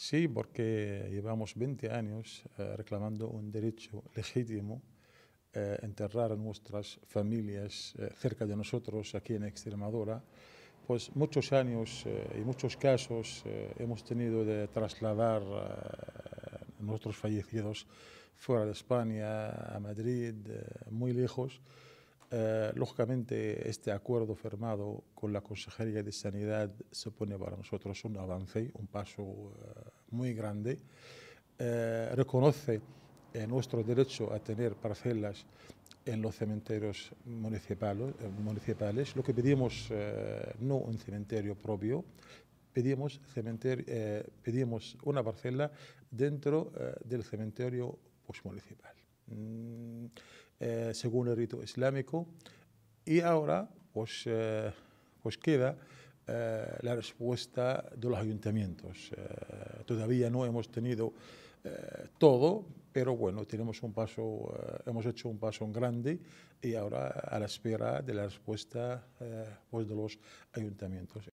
Sí, porque llevamos 20 años eh, reclamando un derecho legítimo eh, enterrar a nuestras familias eh, cerca de nosotros aquí en Extremadura. Pues muchos años y muchos casos hemos tenido de trasladar a nuestros fallecidos fuera de España, a Madrid, muy lejos eh, lógicamente, este acuerdo firmado con la Consejería de Sanidad supone para nosotros un avance, un paso eh, muy grande. Eh, reconoce nuestro derecho a tener parcelas en los cementerios municipales, municipales. lo que pedimos no un cementerio propio, pedimos, pedimos una parcela dentro del cementerio municipal Mm, eh, según el rito islámico. Y ahora pues, eh, pues queda eh, la respuesta de los ayuntamientos. todavía no hemos tenido todo, pero bueno, tenemos un paso, hemos hecho un paso grande y ahora a la espera de la respuesta pues, de los ayuntamientos.